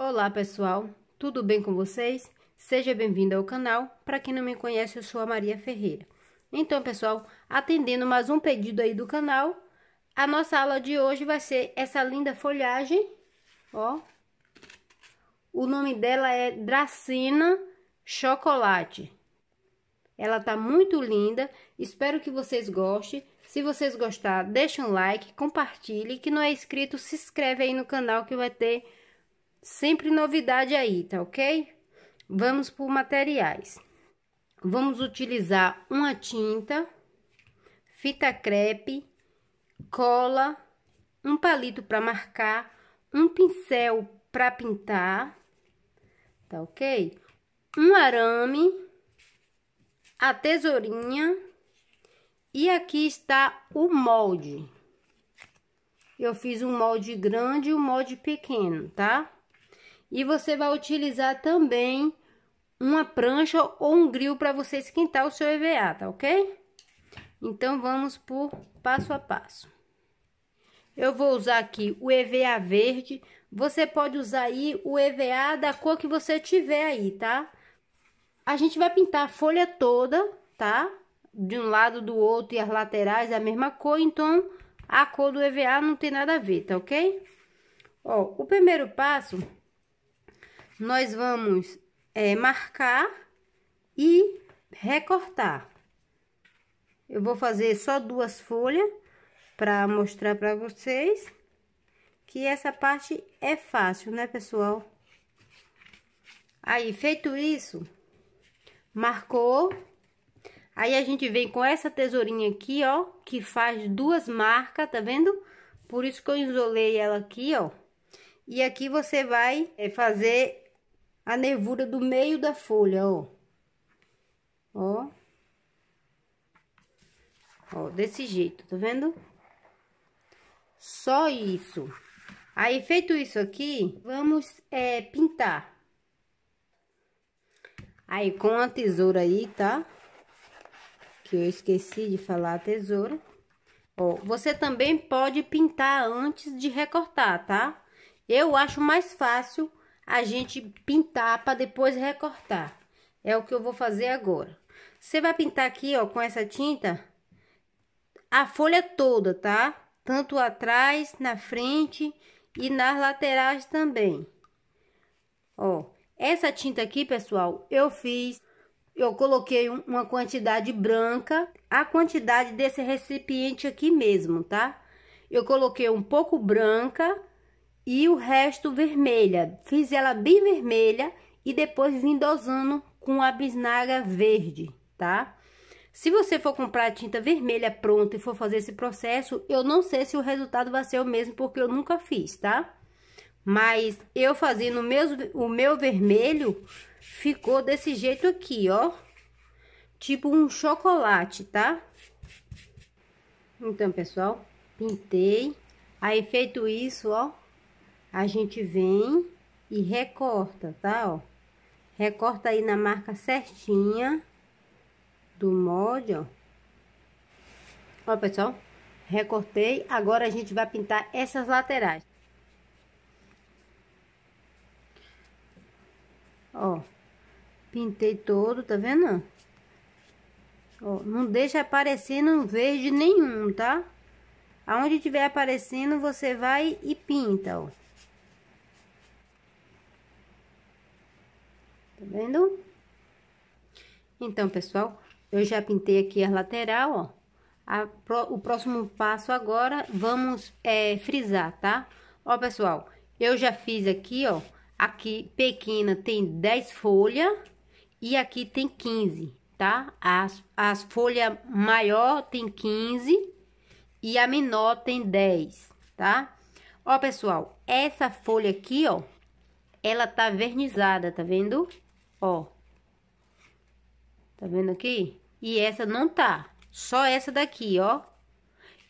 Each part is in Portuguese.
Olá pessoal, tudo bem com vocês? Seja bem-vindo ao canal. Para quem não me conhece, eu sou a Maria Ferreira. Então, pessoal, atendendo mais um pedido aí do canal, a nossa aula de hoje vai ser essa linda folhagem, ó. O nome dela é Dracina Chocolate. Ela tá muito linda, espero que vocês gostem. Se vocês gostar, deixa um like, compartilhe. Que não é inscrito, se inscreve aí no canal que vai ter Sempre novidade aí, tá ok? Vamos por materiais. Vamos utilizar uma tinta, fita crepe, cola, um palito para marcar, um pincel para pintar, tá ok? Um arame, a tesourinha e aqui está o molde. Eu fiz um molde grande e um molde pequeno, tá? E você vai utilizar também uma prancha ou um grill para você esquentar o seu EVA, tá ok? Então, vamos por passo a passo. Eu vou usar aqui o EVA verde. Você pode usar aí o EVA da cor que você tiver aí, tá? A gente vai pintar a folha toda, tá? De um lado, do outro e as laterais da mesma cor. Então, a cor do EVA não tem nada a ver, tá ok? Ó, o primeiro passo nós vamos é, marcar e recortar. Eu vou fazer só duas folhas para mostrar para vocês que essa parte é fácil, né, pessoal? Aí, feito isso, marcou. Aí, a gente vem com essa tesourinha aqui, ó, que faz duas marcas, tá vendo? Por isso que eu isolei ela aqui, ó. E aqui você vai é, fazer a nervura do meio da folha, ó. Ó. Ó, desse jeito, tá vendo? Só isso. Aí, feito isso aqui, vamos é, pintar. Aí, com a tesoura aí, tá? Que eu esqueci de falar a tesoura. Ó, você também pode pintar antes de recortar, tá? Eu acho mais fácil a gente pintar para depois recortar. É o que eu vou fazer agora. Você vai pintar aqui, ó, com essa tinta a folha toda, tá? Tanto atrás, na frente e nas laterais também. Ó, essa tinta aqui, pessoal, eu fiz eu coloquei uma quantidade branca, a quantidade desse recipiente aqui mesmo, tá? Eu coloquei um pouco branca e o resto vermelha. Fiz ela bem vermelha e depois vim dosando com a bisnaga verde, tá? Se você for comprar a tinta vermelha pronta e for fazer esse processo, eu não sei se o resultado vai ser o mesmo, porque eu nunca fiz, tá? Mas eu fazendo meus, o meu vermelho, ficou desse jeito aqui, ó. Tipo um chocolate, tá? Então, pessoal, pintei. Aí, feito isso, ó, a gente vem e recorta, tá? Ó, recorta aí na marca certinha do molde, ó. Ó, pessoal, recortei. Agora a gente vai pintar essas laterais. Ó, pintei todo, tá vendo? Ó, não deixa aparecendo verde nenhum, tá? Aonde tiver aparecendo, você vai e pinta, ó. Tá vendo? Então, pessoal, eu já pintei aqui a lateral, ó. A, pro, o próximo passo agora, vamos é, frisar, tá? Ó, pessoal, eu já fiz aqui, ó. Aqui, pequena, tem 10 folhas e aqui tem 15, tá? As, as folhas maior tem 15 e a menor tem 10, tá? Ó, pessoal, essa folha aqui, ó, ela tá vernizada, tá vendo? Tá vendo? Ó. Tá vendo aqui? E essa não tá. Só essa daqui, ó.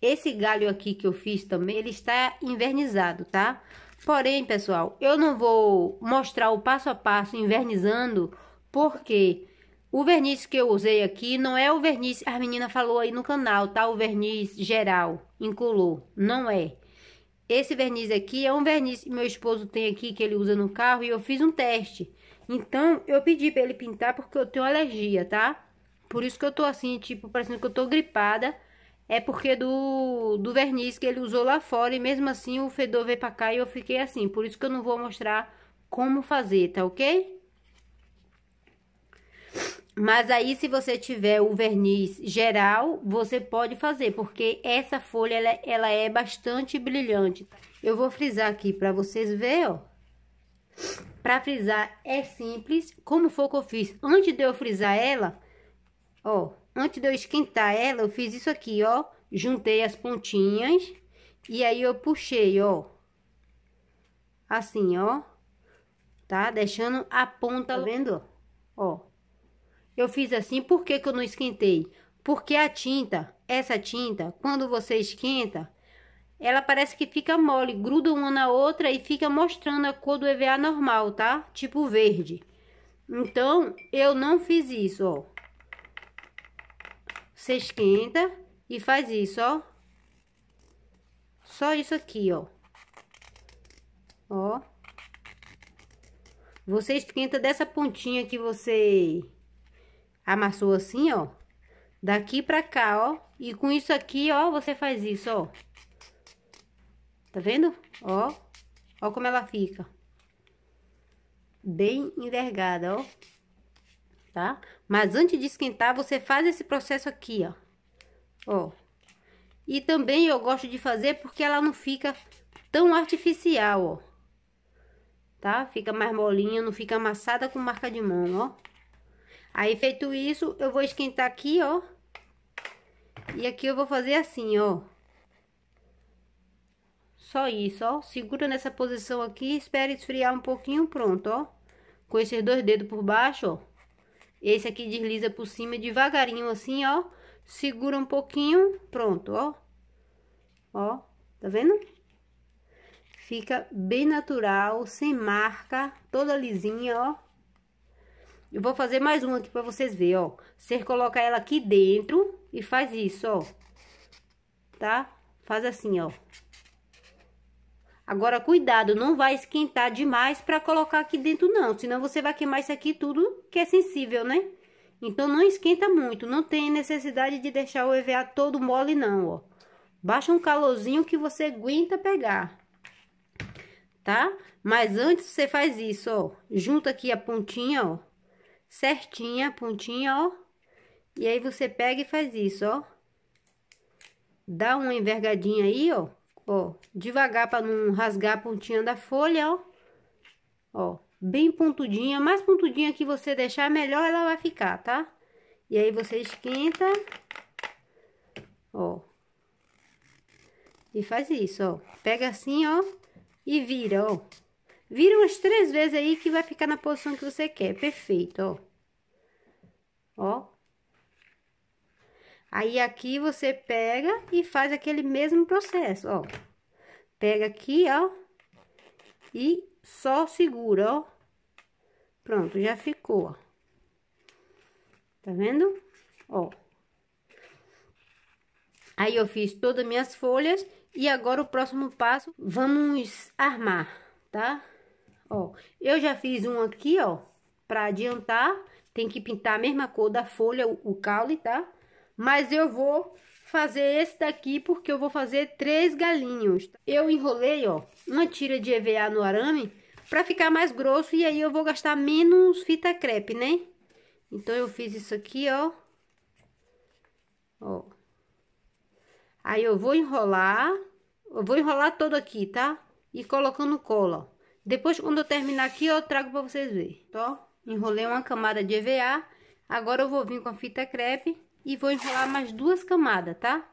Esse galho aqui que eu fiz também, ele está invernizado, tá? Porém, pessoal, eu não vou mostrar o passo a passo invernizando, porque o verniz que eu usei aqui não é o verniz... A menina falou aí no canal, tá? O verniz geral, incolor. Não é. Esse verniz aqui é um verniz que meu esposo tem aqui, que ele usa no carro, e eu fiz um teste. Então, eu pedi pra ele pintar porque eu tenho alergia, tá? Por isso que eu tô assim, tipo, parecendo que eu tô gripada. É porque do, do verniz que ele usou lá fora e mesmo assim o fedor veio pra cá e eu fiquei assim. Por isso que eu não vou mostrar como fazer, tá ok? Mas aí, se você tiver o verniz geral, você pode fazer, porque essa folha, ela, ela é bastante brilhante. Eu vou frisar aqui pra vocês verem, ó. Para frisar é simples, como foi que eu fiz? Antes de eu frisar ela, ó, antes de eu esquentar ela, eu fiz isso aqui, ó. Juntei as pontinhas e aí eu puxei, ó. Assim, ó. Tá? Deixando a ponta, tá vendo? Ó. Eu fiz assim, por que que eu não esquentei? Porque a tinta, essa tinta, quando você esquenta, ela parece que fica mole, gruda uma na outra e fica mostrando a cor do EVA normal, tá? Tipo verde. Então, eu não fiz isso, ó. Você esquenta e faz isso, ó. Só isso aqui, ó. Ó. Você esquenta dessa pontinha que você amassou assim, ó. Daqui pra cá, ó. E com isso aqui, ó, você faz isso, ó. Tá vendo? Ó, ó como ela fica. Bem envergada, ó. Tá? Mas antes de esquentar, você faz esse processo aqui, ó. Ó. E também eu gosto de fazer porque ela não fica tão artificial, ó. Tá? Fica mais molinha, não fica amassada com marca de mão, ó. Aí, feito isso, eu vou esquentar aqui, ó. E aqui eu vou fazer assim, ó. Só isso, ó. Segura nessa posição aqui, espera esfriar um pouquinho, pronto, ó. Com esses dois dedos por baixo, ó. Esse aqui desliza por cima devagarinho assim, ó. Segura um pouquinho, pronto, ó. Ó, tá vendo? Fica bem natural, sem marca, toda lisinha, ó. Eu vou fazer mais uma aqui pra vocês verem, ó. Você coloca ela aqui dentro e faz isso, ó. Tá? Faz assim, ó. Agora, cuidado, não vai esquentar demais para colocar aqui dentro não, senão você vai queimar isso aqui tudo que é sensível, né? Então, não esquenta muito, não tem necessidade de deixar o EVA todo mole não, ó. Baixa um calorzinho que você aguenta pegar, tá? Mas antes você faz isso, ó, junta aqui a pontinha, ó, certinha a pontinha, ó. E aí você pega e faz isso, ó. Dá uma envergadinha aí, ó Ó, devagar para não rasgar a pontinha da folha, ó. Ó, bem pontudinha. Mais pontudinha que você deixar, melhor ela vai ficar, tá? E aí você esquenta. Ó. E faz isso, ó. Pega assim, ó. E vira, ó. Vira umas três vezes aí que vai ficar na posição que você quer. Perfeito, ó. Ó, Aí, aqui você pega e faz aquele mesmo processo, ó. Pega aqui, ó. E só segura, ó. Pronto, já ficou, ó. Tá vendo? Ó. Aí, eu fiz todas as minhas folhas. E agora, o próximo passo, vamos armar, tá? Ó, eu já fiz um aqui, ó. Pra adiantar, tem que pintar a mesma cor da folha, o, o caule, tá? Mas eu vou fazer esse daqui porque eu vou fazer três galinhos. Eu enrolei, ó, uma tira de EVA no arame para ficar mais grosso e aí eu vou gastar menos fita crepe, né? Então eu fiz isso aqui, ó. Ó. Aí eu vou enrolar, eu vou enrolar todo aqui, tá? E colocando cola. Depois quando eu terminar aqui, eu trago para vocês verem. Ó, tá? enrolei uma camada de EVA. Agora eu vou vir com a fita crepe e vou enrolar mais duas camadas, tá?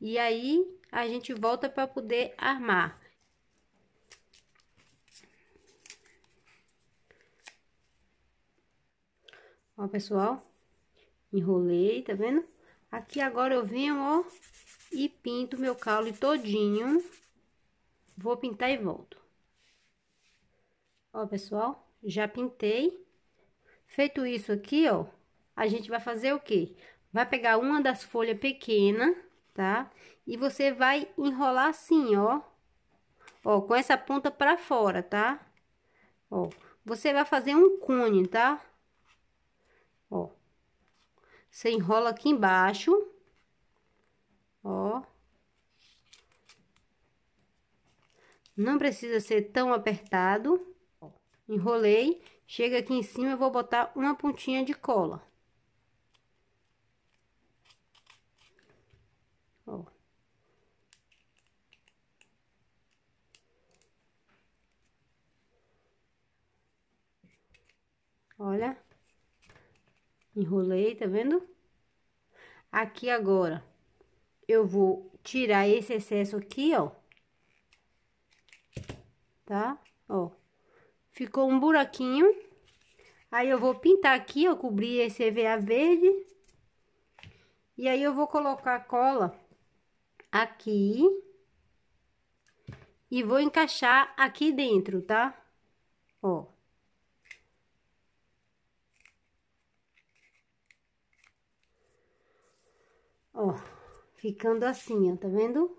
E aí, a gente volta para poder armar. Ó, pessoal, enrolei, tá vendo? Aqui agora eu venho, ó, e pinto meu caule todinho. Vou pintar e volto. Ó, pessoal, já pintei. Feito isso aqui, ó, a gente vai fazer o quê? Vai pegar uma das folhas pequena, tá? E você vai enrolar assim, ó. Ó, com essa ponta pra fora, tá? Ó, você vai fazer um cone, tá? Ó. Você enrola aqui embaixo. Ó. Não precisa ser tão apertado. Enrolei. Chega aqui em cima, eu vou botar uma pontinha de cola. Olha. Enrolei, tá vendo? Aqui agora, eu vou tirar esse excesso aqui, ó. Tá? Ó. Ficou um buraquinho. Aí eu vou pintar aqui, ó, cobrir esse EVA verde. E aí eu vou colocar cola aqui. E vou encaixar aqui dentro, tá? Ó. Ó, ficando assim, ó, tá vendo?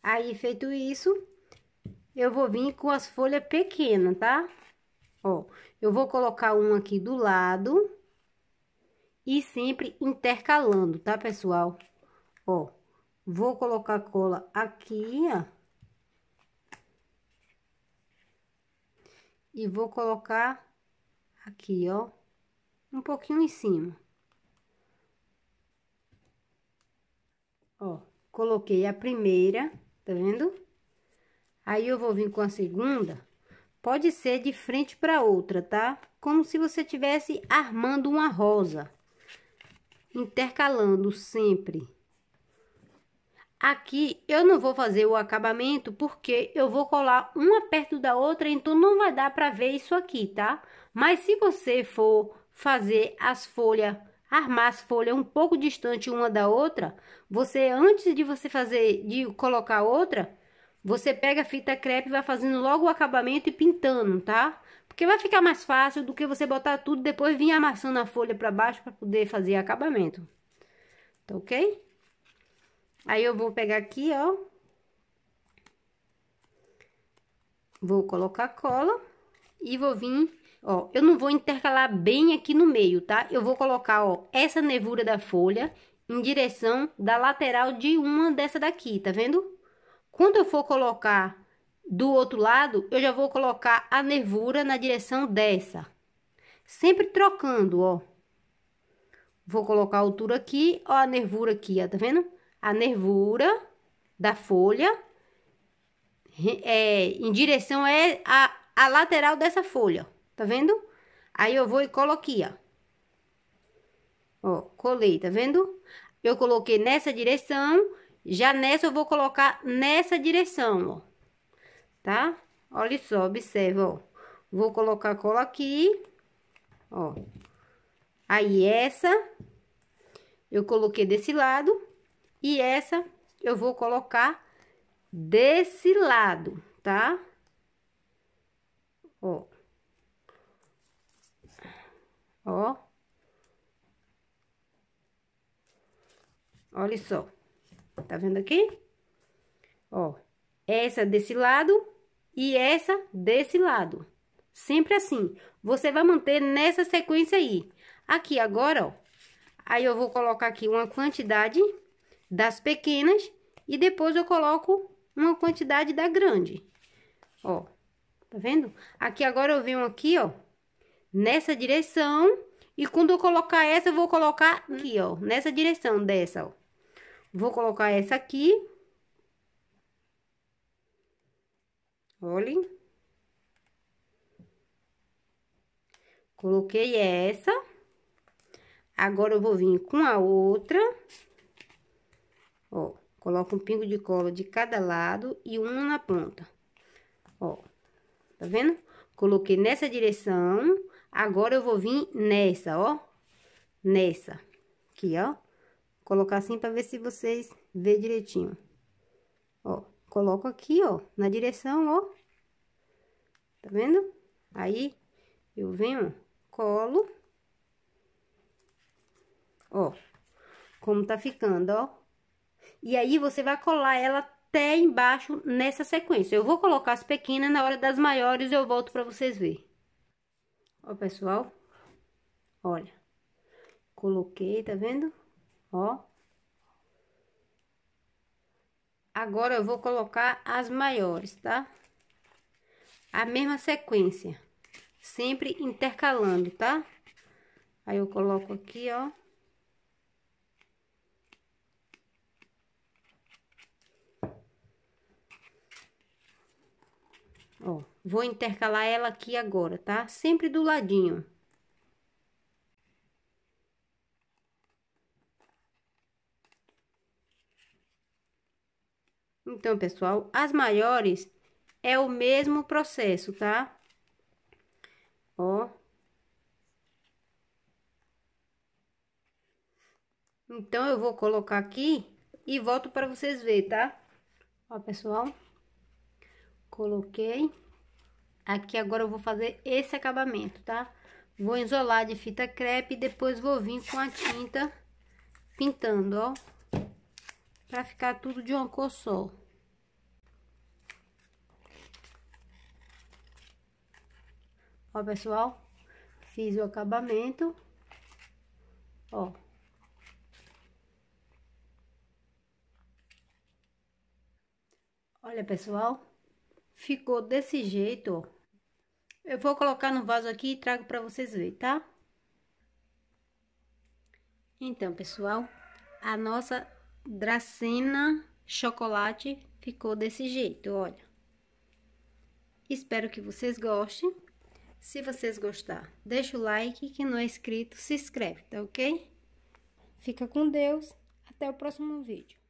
Aí, feito isso, eu vou vir com as folhas pequenas, tá? Ó, eu vou colocar um aqui do lado e sempre intercalando, tá, pessoal? Ó, vou colocar cola aqui, ó. E vou colocar aqui, ó, um pouquinho em cima. Ó, coloquei a primeira, tá vendo? Aí, eu vou vir com a segunda. Pode ser de frente para outra, tá? Como se você tivesse armando uma rosa. Intercalando sempre. Aqui, eu não vou fazer o acabamento, porque eu vou colar uma perto da outra, então não vai dar para ver isso aqui, tá? Mas se você for fazer as folhas armar as folhas um pouco distante uma da outra, você antes de você fazer de colocar outra, você pega a fita crepe e vai fazendo logo o acabamento e pintando, tá? Porque vai ficar mais fácil do que você botar tudo e depois vir amassando a folha para baixo para poder fazer acabamento. Tá ok? Aí eu vou pegar aqui, ó. Vou colocar cola e vou vir Ó, eu não vou intercalar bem aqui no meio, tá? Eu vou colocar, ó, essa nervura da folha em direção da lateral de uma dessa daqui, tá vendo? Quando eu for colocar do outro lado, eu já vou colocar a nervura na direção dessa. Sempre trocando, ó. Vou colocar a altura aqui, ó, a nervura aqui, ó, tá vendo? A nervura da folha é, em direção é a, a lateral dessa folha. Tá vendo? Aí eu vou e coloquei, ó. Ó, colei, tá vendo? Eu coloquei nessa direção. Já nessa eu vou colocar nessa direção, ó. Tá? Olha só, observa, ó. Vou colocar cola aqui, ó. Aí essa eu coloquei desse lado e essa eu vou colocar desse lado, tá? Ó, Ó. Olha só. Tá vendo aqui? Ó. É essa desse lado e essa desse lado. Sempre assim. Você vai manter nessa sequência aí. Aqui agora, ó. Aí eu vou colocar aqui uma quantidade das pequenas e depois eu coloco uma quantidade da grande. Ó, tá vendo? Aqui agora eu venho aqui, ó, nessa direção. E quando eu colocar essa, eu vou colocar aqui, ó. Nessa direção dessa, ó. Vou colocar essa aqui. Olhem. Coloquei essa. Agora eu vou vir com a outra. Ó, coloco um pingo de cola de cada lado e uma na ponta. Ó, tá vendo? Coloquei nessa direção. Agora, eu vou vir nessa, ó. Nessa. Aqui, ó. Colocar assim pra ver se vocês vê direitinho. Ó, coloco aqui, ó, na direção, ó. Tá vendo? Aí, eu venho, colo. Ó, como tá ficando, ó. E aí, você vai colar ela até embaixo nessa sequência. Eu vou colocar as pequenas, na hora das maiores eu volto pra vocês verem. Ó, pessoal. Olha. Coloquei, tá vendo? Ó. Agora eu vou colocar as maiores, tá? A mesma sequência. Sempre intercalando, tá? Aí eu coloco aqui, ó. Ó, vou intercalar ela aqui agora, tá? Sempre do ladinho. Então, pessoal, as maiores é o mesmo processo, tá? Ó. Então, eu vou colocar aqui e volto para vocês verem, tá? Ó, pessoal. Coloquei. Aqui agora eu vou fazer esse acabamento, tá? Vou isolar de fita crepe e depois vou vir com a tinta pintando, ó. Pra ficar tudo de uma cor só. Ó, pessoal, fiz o acabamento, ó. Olha, pessoal, Ficou desse jeito, ó. Eu vou colocar no vaso aqui e trago para vocês verem, tá? Então, pessoal, a nossa dracena chocolate ficou desse jeito, olha. Espero que vocês gostem. Se vocês gostar, deixa o like. Quem não é inscrito, se inscreve, tá ok? Fica com Deus. Até o próximo vídeo.